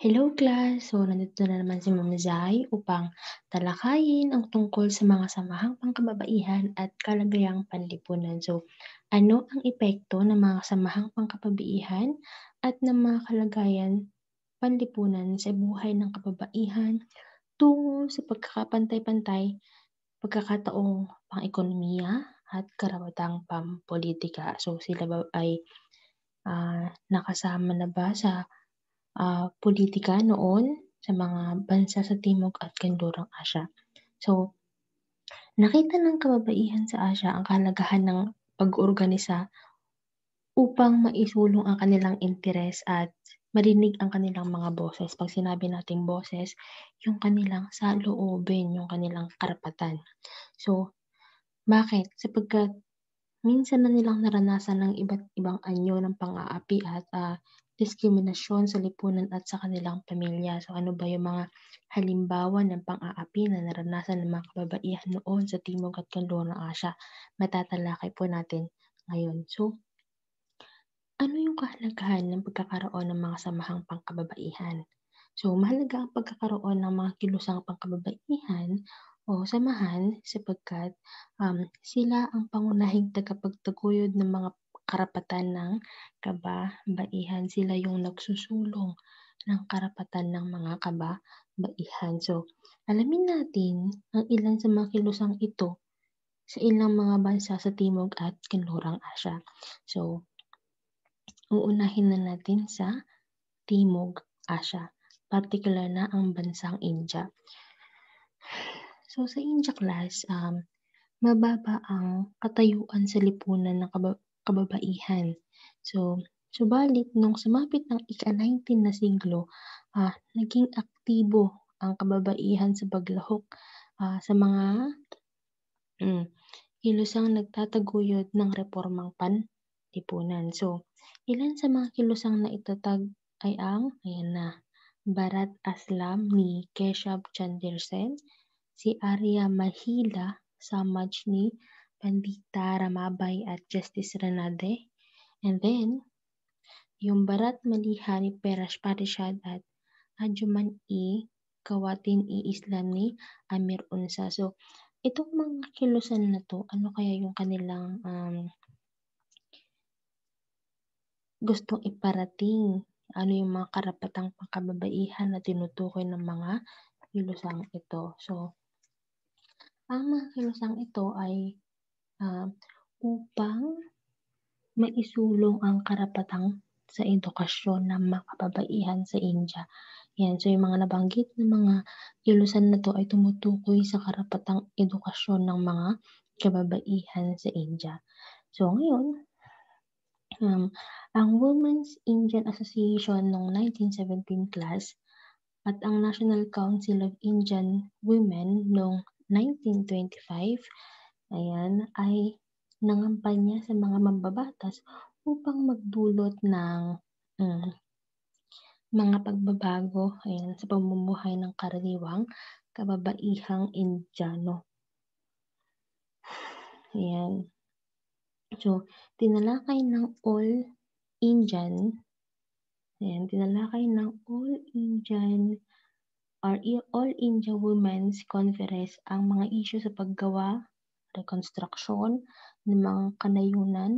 Hello class! So, nandito na naman si Mom Zai upang talakayin ang tungkol sa mga samahang pangkababaihan at kalagayang panlipunan. So, ano ang epekto ng mga samahang pangkababaihan at ng mga kalagayan panlipunan sa buhay ng kababaihan tungo sa pagkakapantay-pantay, pagkakataong pang-ekonomiya at karawatang pampolitika. So, sila ba ay uh, nakasama na ba sa ah, politika noon sa mga bansa sa Timog at Kanlurang Asya. So, nakita ng kababaihan sa Asya ang kalagahan ng pag-organisa upang maisulong ang kanilang interes at marinig ang kanilang mga boses. Pag sinabi nating boses, yung kanilang sa saloobin, yung kanilang karapatan. So, bakit? Sapagkat minsan na nilang naranasan ng iba't ibang anyo ng pang-aapi at uh, diskriminasyon sa lipunan at sa kanilang pamilya. So ano ba yung mga halimbawa ng pang-aapi na naranasan ng mga kababaihan noon sa Timog at Kanluran ng Asya? Matatalakay po natin ngayon. So ano yung kahalagahan ng pagkakaroon ng mga samahang pangkababaihan? So mahalaga ang pagkakaroon ng mga kilusang pangkababaihan o samahan sapagkat um, sila ang pangunahing tagapagtaguyod ng mga karapatan ng kababaihan. Sila yung nagsusulong ng karapatan ng mga kababaihan. So, alamin natin ang ilan sa mga kilusang ito sa ilang mga bansa sa Timog at Kanlurang Asya. So, uunahin na natin sa Timog Asya, particular na ang bansang India. So, sa India class, um, mababa ang katayuan sa lipunan ng kababaihan kababaihan. So, subalit nung sumapit ng ika-19 na siglo, ah, naging aktibo ang kababaihan sa paglahok ah, sa mga mm, kilusang nagtataguyod ng reformang panlipunan. So, ilan sa mga kilusang naitatag ay ang, ayan na, Barat Aslam ni Keshab Chandersen, si Arya Mahila Samaj ni Pandita Ramabay at Justice Renade. And then, yung Barat Maliha ni Perash Parishad at Ajuman E. Kawatin E. Islam ni Amir Unsa. So, itong mga kilusan na to, ano kaya yung kanilang um, gustong iparating? Ano yung mga karapatang pangkababaihan na tinutukoy ng mga kilusang ito? So, ang mga kilusang ito ay uh, upang maisulong ang karapatang sa edukasyon ng mga kababaihan sa India. Yan, so yung mga nabanggit ng mga kilusan na to ay tumutukoy sa karapatang edukasyon ng mga kababaihan sa India. So ngayon, um, ang Women's Indian Association noong 1917 class at ang National Council of Indian Women noong 1925 ayan, ay nangampay niya sa mga mambabatas upang magdulot ng um, mga pagbabago ayan, sa pamumuhay ng karaniwang kababaihang Indiano. Ayan. So, tinalakay ng All Indian ayan, tinalakay ng All Indian or All India Women's Conference ang mga isyo sa paggawa rekonstruksyon ng mga kanayunan,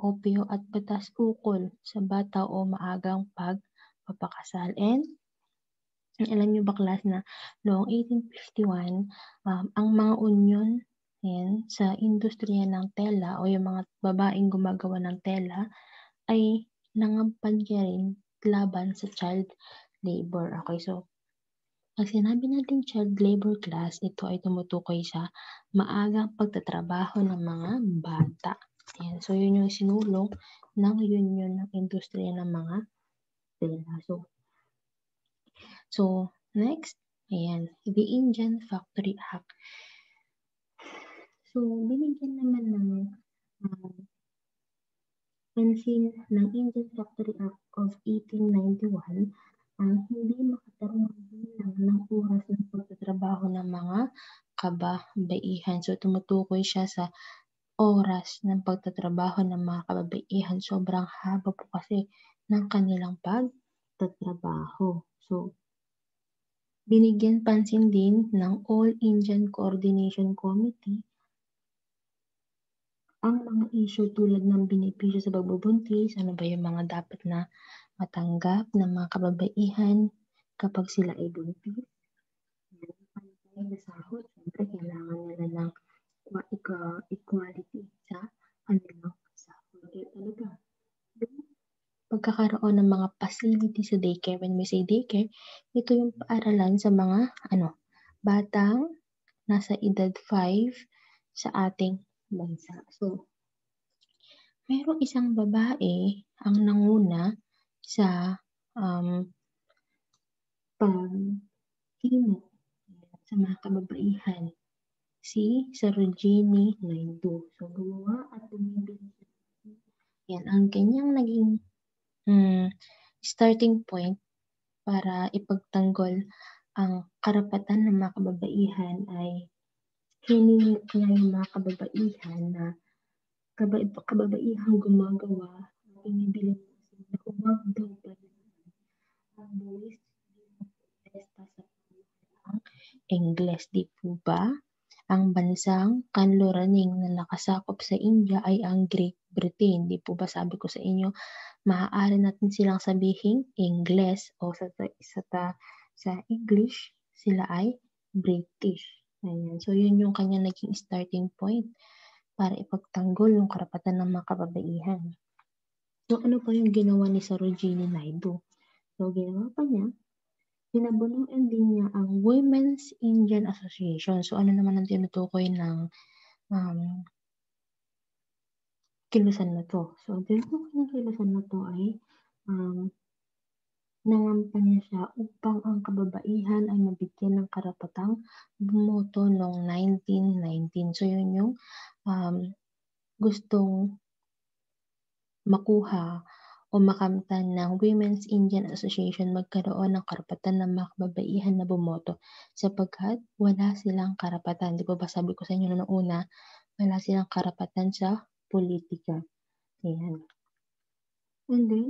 opyo at batas ukol sa bata o maagang pagpapakasalan. Alam niyo ba class na noong 1851, um, ang mga union yan, sa industriya ng tela o yung mga babaeng gumagawa ng tela ay nangampanya rin laban sa child labor. Okay, so pag sinabi natin child labor class, ito ay tumutukoy sa maagang pagtatrabaho ng mga bata. Ayan. So, yun yung sinulong ng union ng industriya ng mga tela. So, so next, ayan, the Indian Factory Act. So, binigyan naman ng uh, ng Indian Factory Act of 1891 ang mm, hindi makatarungan ng oras ng pagtatrabaho ng mga kababaihan. So, tumutukoy siya sa oras ng pagtatrabaho ng mga kababaihan. Sobrang haba po kasi ng kanilang pagtatrabaho. So, binigyan pansin din ng All Indian Coordination Committee ang mga issue tulad ng benepisyo sa pagbubuntis, ano ba yung mga dapat na matanggap ng mga kababaihan kapag sila ay buntis. Pantay na sahod, siyempre kailangan nila ng equality sa kanilang sahod. Kaya talaga, pagkakaroon ng mga facility sa daycare. When we say daycare, ito yung paaralan sa mga ano, batang nasa edad 5 sa ating bansa. So, mayroong isang babae ang nanguna sa um, paghimo sa mga kababaihan si Sarojini Naidu. So, gumawa at bumibili. Yan, ang kanyang naging um, starting point para ipagtanggol ang karapatan ng mga kababaihan ay hininik niya yung mga kababaihan na kabab- kababaihang gumagawa Ingles, di po ba? Ang bansang kanluraning na nakasakop sa India ay ang Great Britain. Di po ba sabi ko sa inyo, maaari natin silang sabihin Ingles o sa, sa, sa, sa English sila ay British. Ayan. So, yun yung kanya naging starting point para ipagtanggol yung karapatan ng mga kababaihan. So, ano pa yung ginawa ni Sarojini Naidu? So, ginawa pa niya Pinabunuan din niya ang Women's Indian Association. So ano naman ang tinutukoy ng um, kilusan na to. So, tinutukoy ng kilusan na to ay um, nangampanya siya upang ang kababaihan ay mabigyan ng karapatang bumoto noong 1919. So, yun yung um, gustong makuha umakamtan ng Women's Indian Association magkaroon ng karapatan ng mga kababaihan na bumoto sapagkat wala silang karapatan. Di ba ba sabi ko sa inyo noong una, wala silang karapatan sa politika. Ayan. And then,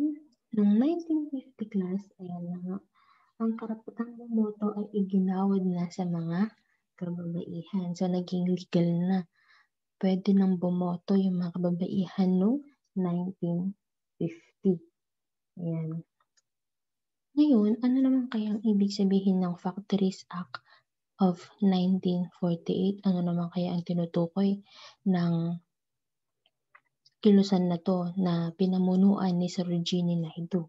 noong 1950 class, ayan na nga, ang karapatang bumoto ay iginawad na sa mga kababaihan. So, naging legal na. Pwede nang bumoto yung mga kababaihan noong 1950. 50. Ayan. Ngayon, ano naman kaya ang ibig sabihin ng Factories Act of 1948? Ano naman kaya ang tinutukoy ng kilusan na to na pinamunuan ni Sir Regine Naidu?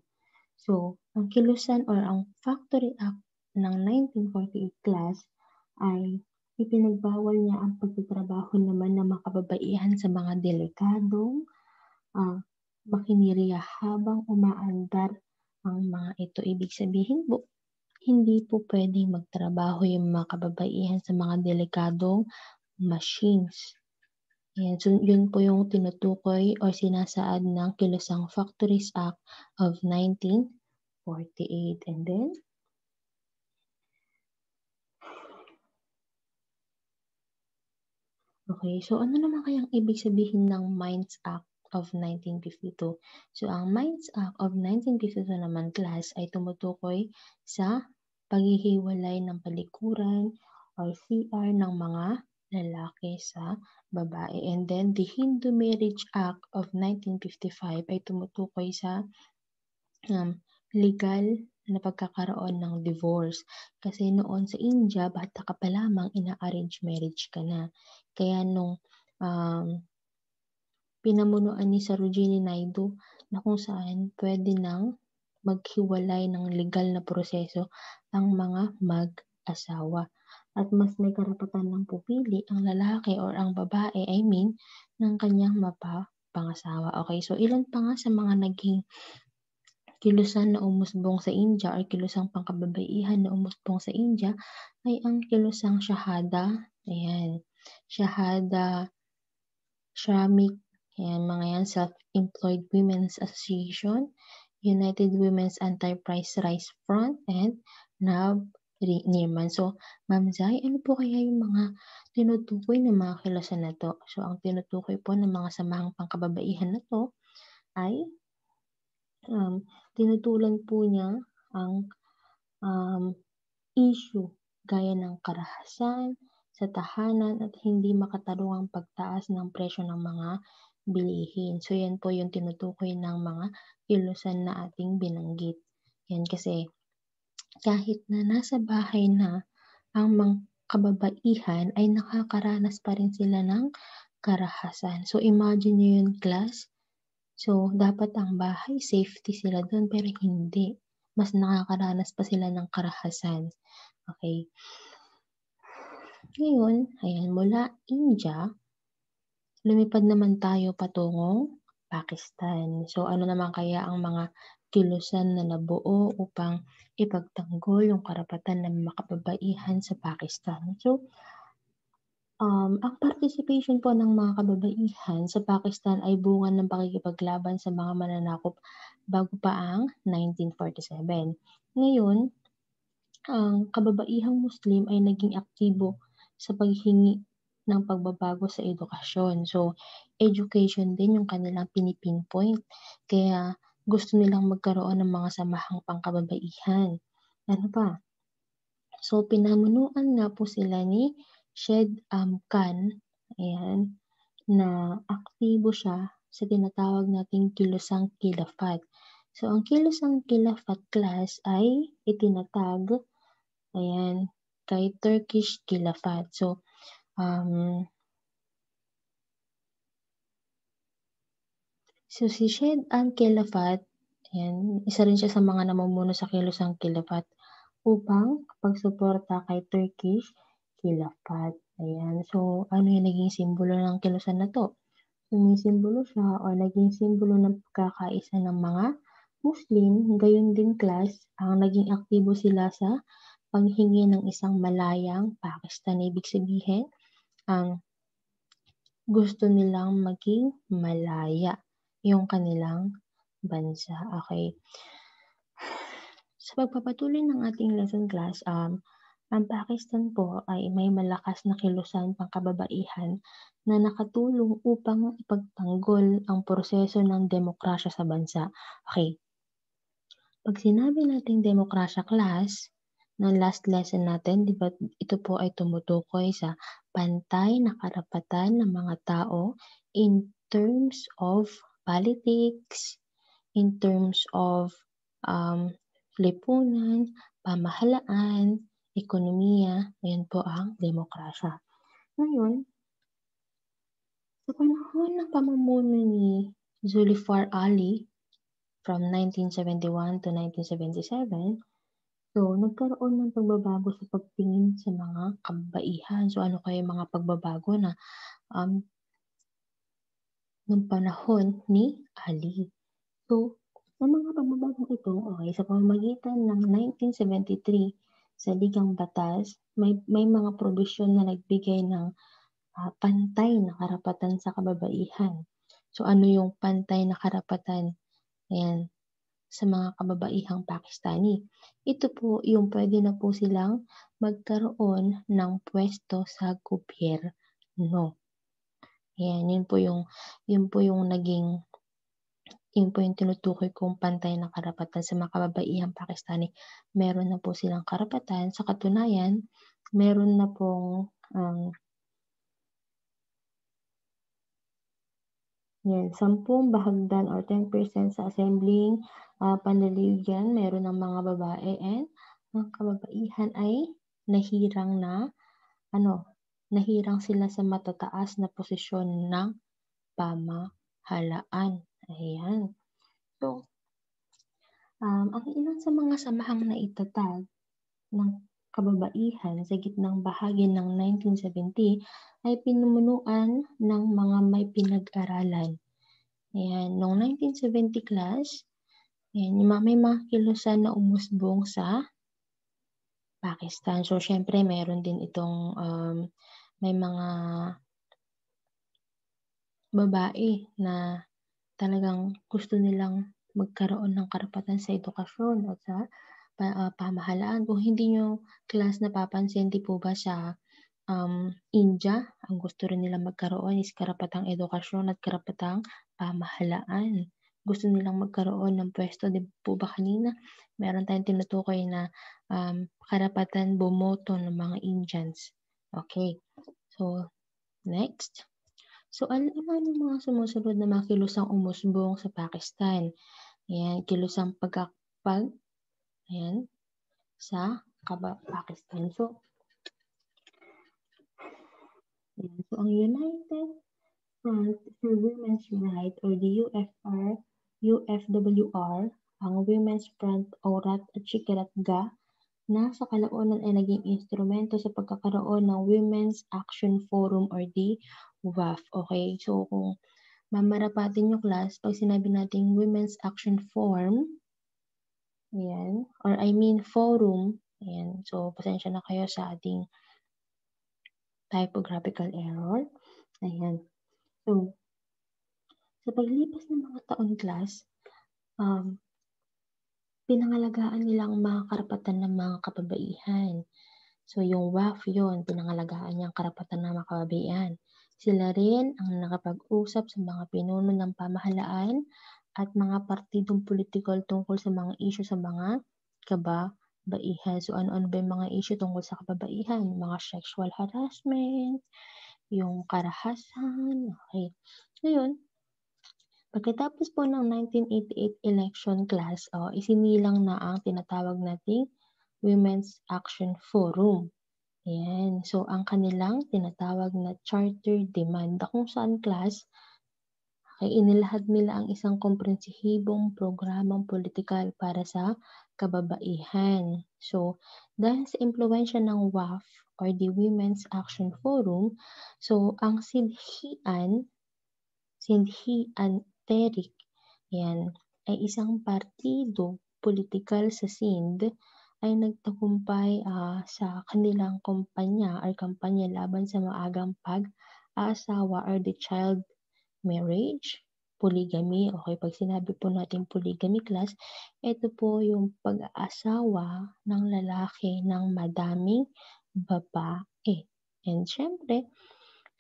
So, ang kilusan or ang Factory Act ng 1948 class ay ipinagbawal niya ang pagtatrabaho naman ng makababaihan sa mga delikadong uh, makinirya habang umaandar ang mga ito. Ibig sabihin po, hindi po pwedeng magtrabaho yung mga kababaihan sa mga delikadong machines. Ayan, so yun po yung tinutukoy o sinasaad ng Kilusang Factories Act of 1948. And then, Okay, so ano naman kayang ibig sabihin ng Mines Act? of 1952. So, ang Mines Act ah, of 1952 naman class ay tumutukoy sa paghihiwalay ng palikuran or CR ng mga lalaki sa babae. And then, the Hindu Marriage Act of 1955 ay tumutukoy sa um, legal na pagkakaroon ng divorce. Kasi noon sa India, bata ka pa lamang ina-arrange marriage ka na. Kaya nung um, pinamunuan ni Sarojini Naidu na kung saan pwede nang maghiwalay ng legal na proseso ang mga mag-asawa at mas may karapatan ng pupili ang lalaki or ang babae, I mean, ng kanyang mapapangasawa. Okay, so ilan pa nga sa mga naging kilusan na umusbong sa India or kilusang pangkababaihan na umusbong sa India ay ang kilusang shahada, ayan, shahada, shramik Ayan, mga yan, Self-Employed Women's Association, United Women's Enterprise Rise Front, and NAB Nirman. So, Ma'am Zay, ano po kaya yung mga tinutukoy ng mga kilasan na to? So, ang tinutukoy po ng mga samahang pangkababaihan na to ay um, tinutulan po niya ang um, issue gaya ng karahasan, sa tahanan at hindi makatarungang pagtaas ng presyo ng mga bilihin. So, yan po yung tinutukoy ng mga kilusan na ating binanggit. Yan kasi kahit na nasa bahay na ang mga kababaihan ay nakakaranas pa rin sila ng karahasan. So, imagine nyo yun, class. So, dapat ang bahay, safety sila doon, pero hindi. Mas nakakaranas pa sila ng karahasan. Okay. Ngayon, ayan, mula India, lumipad naman tayo patungong Pakistan. So ano naman kaya ang mga kilusan na nabuo upang ipagtanggol yung karapatan ng makababaihan sa Pakistan. So, um, ang participation po ng mga kababaihan sa Pakistan ay bunga ng pakikipaglaban sa mga mananakop bago pa ang 1947. Ngayon, ang kababaihang Muslim ay naging aktibo sa paghingi ng pagbabago sa edukasyon. So, education din yung kanilang pinipinpoint. Kaya gusto nilang magkaroon ng mga samahang pangkababaihan. Ano pa? So, pinamunuan nga po sila ni Shed Amkan, um, Khan, ayan, na aktibo siya sa tinatawag nating Kilosang kilafat. So, ang Kilosang kilafat class ay itinatag, ayan, kay Turkish kilafat. So, Um, so, si Shed Ann Kilafat, yan, isa rin siya sa mga namumuno sa kilusang Kilafat upang pagsuporta kay Turkish Kilafat. Ayan. So, ano yung naging simbolo ng kilusan na to? simbolo siya o naging simbolo ng pagkakaisa ng mga Muslim, gayon din class, ang naging aktibo sila sa panghingi ng isang malayang Pakistan. Ibig sabihin, ang gusto nilang maging malaya yung kanilang bansa. Okay. Sa pagpapatuloy ng ating lesson class, um, ang Pakistan po ay may malakas na kilusan pangkababaihan na nakatulong upang ipagtanggol ang proseso ng demokrasya sa bansa. Okay. Pag sinabi nating demokrasya class, ng last lesson natin, di ba ito po ay tumutukoy sa pantay na karapatan ng mga tao in terms of politics, in terms of um, lipunan, pamahalaan, ekonomiya, ayan po ang demokrasya. Ngayon, sa panahon ng pamumuno ni Zulfar Ali from 1971 to 1977, So, nagkaroon ng pagbabago sa pagtingin sa mga kababaihan. So, ano kaya yung mga pagbabago na um, ng panahon ni Ali? So, sa mga pagbabago ito, okay, sa pamamagitan ng 1973 sa Ligang Batas, may, may mga probisyon na nagbigay ng uh, pantay na karapatan sa kababaihan. So, ano yung pantay na karapatan? Ayan, sa mga kababaihang Pakistani. Ito po yung pwede na po silang magkaroon ng pwesto sa gobyerno. Ayan, yun po yung, yun po yung naging yun po yung tinutukoy kong pantay na karapatan sa mga kababaihang Pakistani. Meron na po silang karapatan. Sa katunayan, meron na pong um, Yan, 10 bahagdan or 10% sa assembling uh, ah, panliligan, meron ng mga babae and ang kababaihan ay nahirang na ano, nahirang sila sa matataas na posisyon ng pamahalaan. Ayan. So, um, ang ilan sa mga samahang naitatag ng kababaihan sa gitnang bahagi ng 1970 ay pinumunuan ng mga may pinag-aralan. Ayan, noong 1970 class, ayan, yung may mga kilusan na umusbong sa Pakistan. So, syempre, meron din itong um, may mga babae na talagang gusto nilang magkaroon ng karapatan sa edukasyon at sa pa, uh, pamahalaan. Kung hindi nyo class napapansin, di po ba sa um, India, ang gusto rin nila magkaroon is karapatang edukasyon at karapatang pamahalaan. Gusto nilang magkaroon ng pwesto. Di po ba kanina, meron tayong tinutukoy na um, karapatan bumoto ng mga Indians. Okay. So, next. So, ano ang mga sumusunod na mga kilusang umusbong sa Pakistan? Ayan, kilusang pagkakpag, Ayan. Sa Pakistan. So, ayan. so ang United Front for Women's Rights or the UFR, UFWR, ang Women's Front Orat at Chikaratga na sa kalaunan ay naging instrumento sa pagkakaroon ng Women's Action Forum or the WAF. Okay, so kung mamarapatin nyo class, pag sinabi nating Women's Action Forum, Ayan. Or I mean forum. Ayan. So, pasensya na kayo sa ating typographical error. Ayan. So, sa paglipas ng mga taon class, um, pinangalagaan nilang mga karapatan ng mga kababaihan. So, yung WAF yon pinangalagaan niya karapatan ng mga kababaihan. Sila rin ang nakapag-usap sa mga pinuno ng pamahalaan at mga partidong political tungkol sa mga issue sa mga kababaihan. So, ano-ano ba yung mga issue tungkol sa kababaihan? Mga sexual harassment, yung karahasan. Okay. Ngayon, pagkatapos po ng 1988 election class, oh, isinilang na ang tinatawag nating Women's Action Forum. Ayan. So, ang kanilang tinatawag na charter demand, kung saan class, ay inilahad nila ang isang komprehensibong programang politikal para sa kababaihan. So, dahil sa impluensya ng WAF or the Women's Action Forum, so ang Sindhian, Sindhian Terik, yan, ay isang partido political sa Sindh ay nagtakumpay uh, ah, sa kanilang kumpanya or kampanya laban sa maagang pag aasawa or the child marriage, polygamy. Okay, pag sinabi po natin polygamy class, ito po yung pag-aasawa ng lalaki ng madaming babae. And syempre,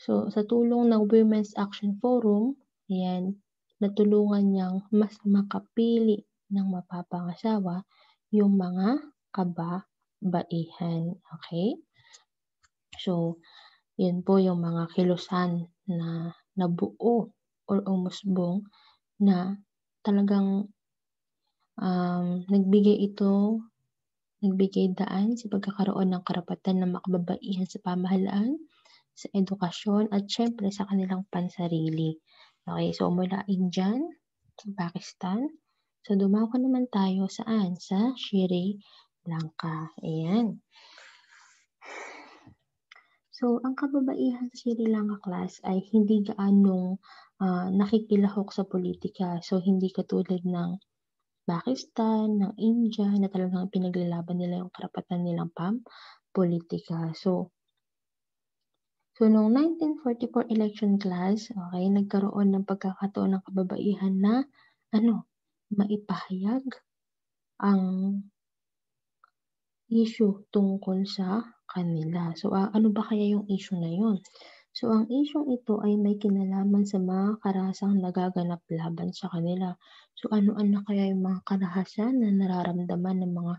so sa tulong ng Women's Action Forum, yan, natulungan niyang mas makapili ng mapapangasawa yung mga kababaihan. Okay? So, yun po yung mga kilusan na na buo or buong na talagang um, nagbigay ito, nagbigay daan sa pagkakaroon ng karapatan ng makababaihan sa pamahalaan, sa edukasyon, at syempre sa kanilang pansarili. Okay, so mula Indian, sa Pakistan, so dumako naman tayo saan? Sa Sri Lanka. Ayan. So, ang kababaihan sa Sri Lanka class ay hindi gaanong uh, nakikilahok sa politika. So, hindi katulad ng Pakistan, ng India, na talagang pinaglalaban nila yung karapatan nilang pam politika. So, So, noong 1944 election class, okay, nagkaroon ng pagkakataon ng kababaihan na, ano, maipahayag ang issue tungkol sa kanila. So, uh, ano ba kaya yung issue na yun? So, ang issue ito ay may kinalaman sa mga karasang nagaganap laban sa kanila. So, ano-ano kaya yung mga karahasan na nararamdaman ng mga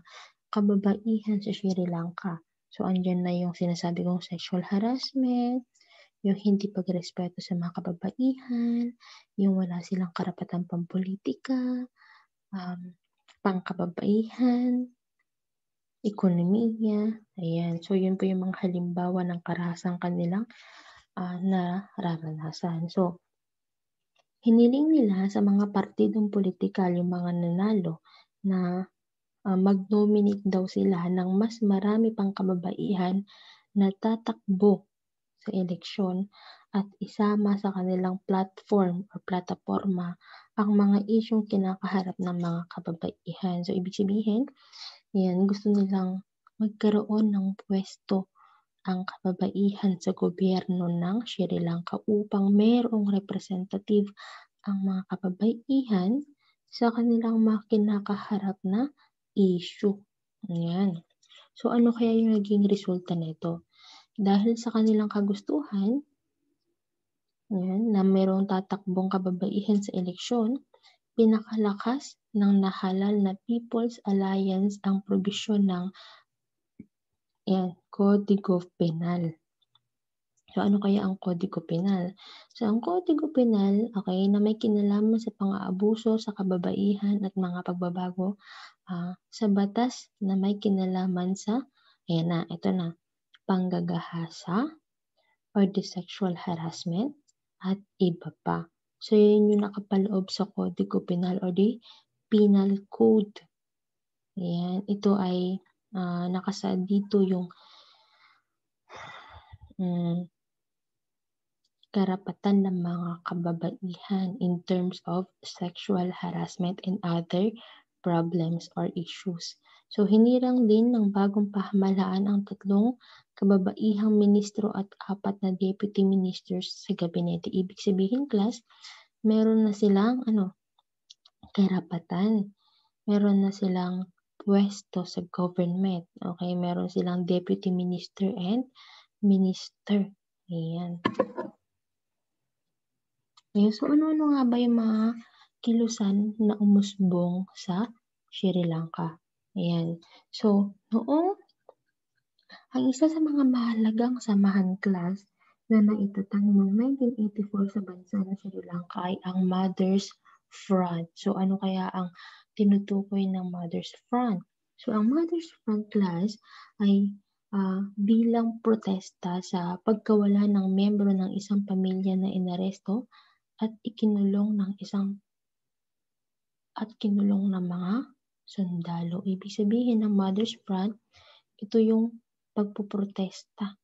kababaihan sa Sri Lanka? So, andyan na yung sinasabi kong sexual harassment, yung hindi pagrespeto sa mga kababaihan, yung wala silang karapatan pampolitika, um, pangkababaihan, ekonomiya, ayan. So, yun po yung mga halimbawa ng karahasang kanilang uh, nararanasan. So, hiniling nila sa mga partidong politikal yung mga nanalo na uh, mag-nominate daw sila ng mas marami pang kababaihan na tatakbo sa eleksyon at isama sa kanilang platform o plataforma ang mga isyong kinakaharap ng mga kababaihan. So, ibig sabihin, yan, gusto nilang magkaroon ng pwesto ang kababaihan sa gobyerno ng Sri Lanka upang mayroong representative ang mga kababaihan sa kanilang mga kinakaharap na issue. Yan. So ano kaya yung naging resulta nito? Dahil sa kanilang kagustuhan, yan, na mayroong tatakbong kababaihan sa eleksyon, pinakalakas ng nahalal na People's Alliance ang probisyon ng yan, Código Penal. So, ano kaya ang Kodigo Penal? So, ang Kodigo Penal, okay, na may kinalaman sa pang-aabuso, sa kababaihan, at mga pagbabago uh, sa batas na may kinalaman sa, ayan na, ito na, panggagahasa, or the sexual harassment, at iba pa. So, yun yung nakapaloob sa Kodigo Penal or the penal code. Ayan, ito ay uh, ah, nakasaad dito yung um, karapatan ng mga kababaihan in terms of sexual harassment and other problems or issues. So, hinirang din ng bagong pahamalaan ang tatlong kababaihang ministro at apat na deputy ministers sa gabinete. Ibig sabihin, class, meron na silang ano, karapatan. Meron na silang pwesto sa government. Okay, meron silang deputy minister and minister. Ayan. Ayan. So, ano-ano nga ba yung mga kilusan na umusbong sa Sri Lanka? Ayan. So, noong ang isa sa mga mahalagang samahan class na naitatag noong 1984 sa bansa ng Sri Lanka ay ang Mothers front. So, ano kaya ang tinutukoy ng mother's front? So, ang mother's front class ay uh, bilang protesta sa pagkawala ng membro ng isang pamilya na inaresto at ikinulong ng isang at kinulong ng mga sundalo. Ibig sabihin ng mother's front, ito yung pagpuprotesta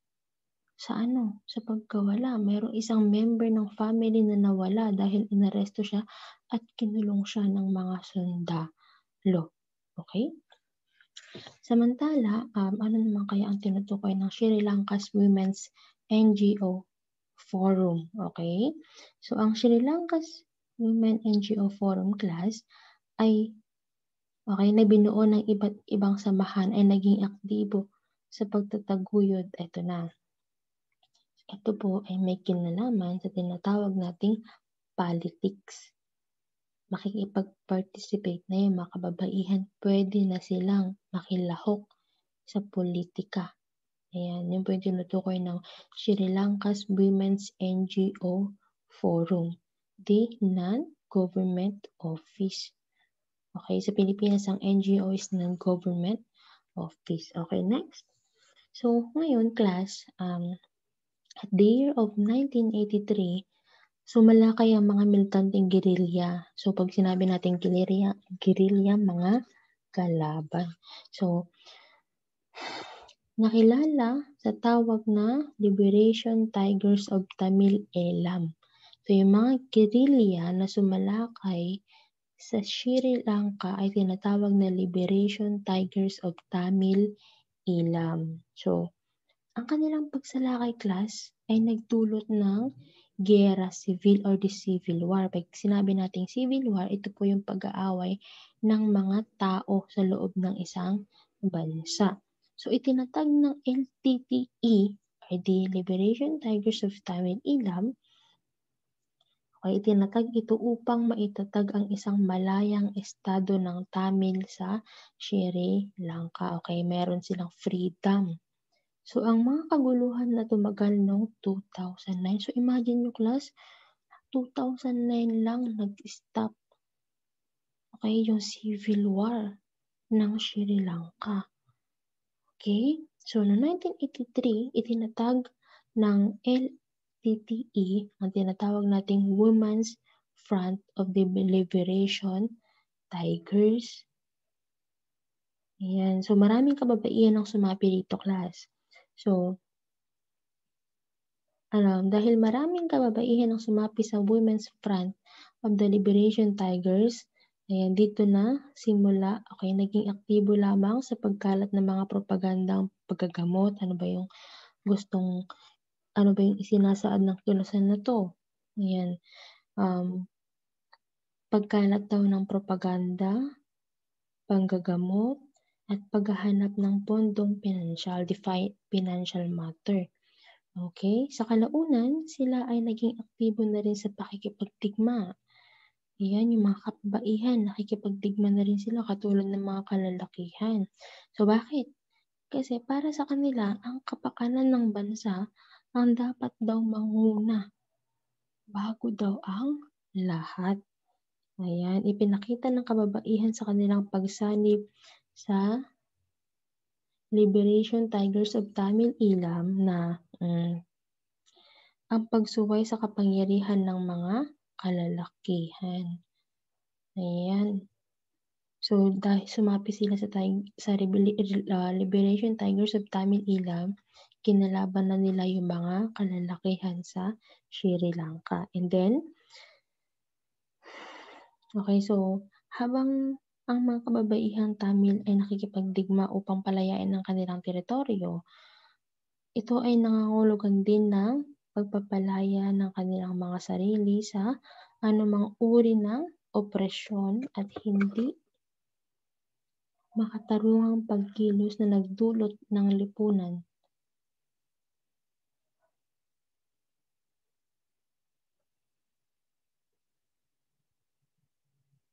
sa ano, sa pagkawala. Mayroong isang member ng family na nawala dahil inaresto siya at kinulong siya ng mga sundalo. Okay? Samantala, um, ano naman kaya ang tinutukoy ng Sri Lanka's Women's NGO Forum? Okay? So, ang Sri Lanka's Women NGO Forum class ay okay, na binuo ng iba't ibang samahan ay naging aktibo sa pagtataguyod. Ito na. Ito po ay may kinalaman sa tinatawag nating politics. Makikipag-participate na yung mga kababaihan, pwede na silang makilahok sa politika. Ayan, yung po natukoy ng Sri Lanka's Women's NGO Forum, the non-government office. Okay, sa Pilipinas, ang NGO is non-government office. Okay, next. So, ngayon, class, um, at the year of 1983, sumalakay ang mga militanteng gerilya. So pag sinabi natin gerilya, gerilya mga kalaban. So nakilala sa tawag na Liberation Tigers of Tamil Elam. So, yung mga guerrilla na sumalakay sa Sri Lanka ay tinatawag na Liberation Tigers of Tamil Elam. So, ang kanilang pagsalakay class ay nagdulot ng gera civil or the civil war. Pag sinabi nating civil war, ito po yung pag-aaway ng mga tao sa loob ng isang bansa. So itinatag ng LTTE or the Liberation Tigers of Tamil Ilam Okay, itinatag ito upang maitatag ang isang malayang estado ng Tamil sa Sri Lanka. Okay, meron silang freedom. So, ang mga kaguluhan na tumagal noong 2009. So, imagine nyo class, 2009 lang nag-stop okay, yung civil war ng Sri Lanka. Okay? So, no 1983, itinatag ng LTTE, ang tinatawag nating Women's Front of the Liberation Tigers. Ayan. So, maraming kababaihan ang sumapi dito, class. So, alam, ano, dahil maraming kababaihan ang sumapi sa Women's Front of the Liberation Tigers, ayan, dito na simula, okay, naging aktibo lamang sa pagkalat ng mga propagandang paggagamot, ano ba yung gustong, ano ba yung isinasaad ng kilusan na to. Ayan, um, pagkalat daw ng propaganda, panggagamot, at paghahanap ng pondong financial, defi- financial matter. Okay? Sa kalaunan, sila ay naging aktibo na rin sa pakikipagtigma. Ayan, yung mga kapbaihan, nakikipagtigma na rin sila katulad ng mga kalalakihan. So bakit? Kasi para sa kanila, ang kapakanan ng bansa ang dapat daw manguna bago daw ang lahat. Ayan, ipinakita ng kababaihan sa kanilang pagsanib sa Liberation Tigers of Tamil Ilam na um, ang pagsuway sa kapangyarihan ng mga kalalakihan. Ayan. So, dahil sumapi sila sa, tig- sa Rebel- uh, ah, Liberation Tigers of Tamil Ilam, kinalaban na nila yung mga kalalakihan sa Sri Lanka. And then, okay, so, habang ang mga kababaihang Tamil ay nakikipagdigma upang palayain ang kanilang teritoryo. Ito ay nangangulugan din ng pagpapalaya ng kanilang mga sarili sa anumang uri ng opresyon at hindi makatarungang pagkilos na nagdulot ng lipunan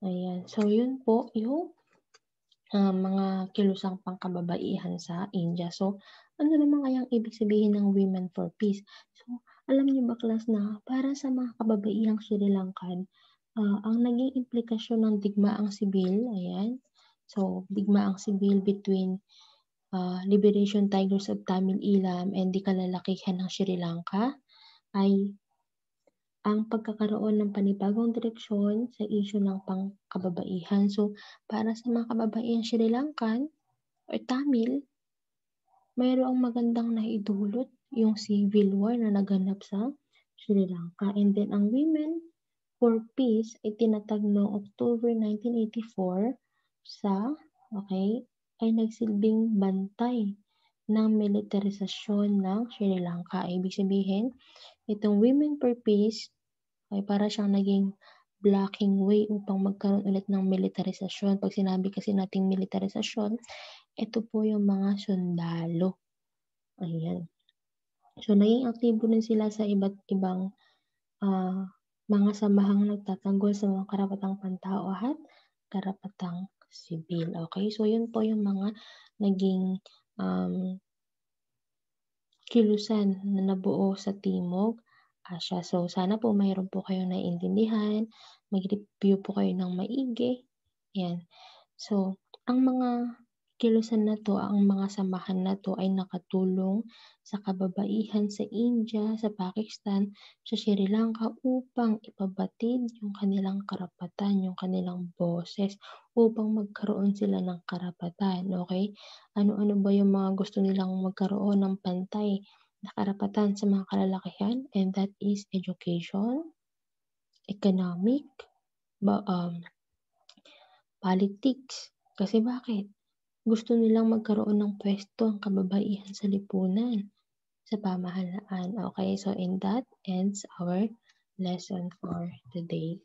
Ayan. So, yun po yung uh, mga kilusang pangkababaihan sa India. So, ano naman kayang ibig sabihin ng Women for Peace? So, alam niyo ba class na para sa mga kababaihang Sri Lankan, uh, ang naging implikasyon ng digmaang sibil, ayan, so digmaang sibil between uh, Liberation Tigers of Tamil Ilam and the kalalakihan ng Sri Lanka ay ang pagkakaroon ng panibagong direksyon sa isyu ng pangkababaihan. So, para sa mga kababaihan Sri Lankan or Tamil, mayroong magandang naidulot yung civil war na naganap sa Sri Lanka. And then, ang Women for Peace ay tinatag noong October 1984 sa, okay, ay nagsilbing bantay ng militarisasyon ng Sri Lanka. Ibig sabihin, itong Women for Peace Okay, para siyang naging blocking way upang magkaroon ulit ng militarisasyon. Pag sinabi kasi nating militarisasyon, ito po yung mga sundalo. Ayan. So, naging aktibo din sila sa iba't ibang uh, mga samahang nagtatanggol sa mga karapatang pantao at karapatang sibil. Okay? So, yun po yung mga naging um, kilusan na nabuo sa Timog Asya. So, sana po mayroon po kayong naiintindihan. Mag-review po kayo ng maigi. Yan. So, ang mga kilusan na to, ang mga samahan na to ay nakatulong sa kababaihan sa India, sa Pakistan, sa Sri Lanka upang ipabatid yung kanilang karapatan, yung kanilang boses upang magkaroon sila ng karapatan, okay? Ano-ano ba yung mga gusto nilang magkaroon ng pantay? na karapatan sa mga kalalakihan and that is education, economic, ba, um, politics. Kasi bakit? Gusto nilang magkaroon ng pwesto ang kababaihan sa lipunan, sa pamahalaan. Okay, so in that ends our lesson for today.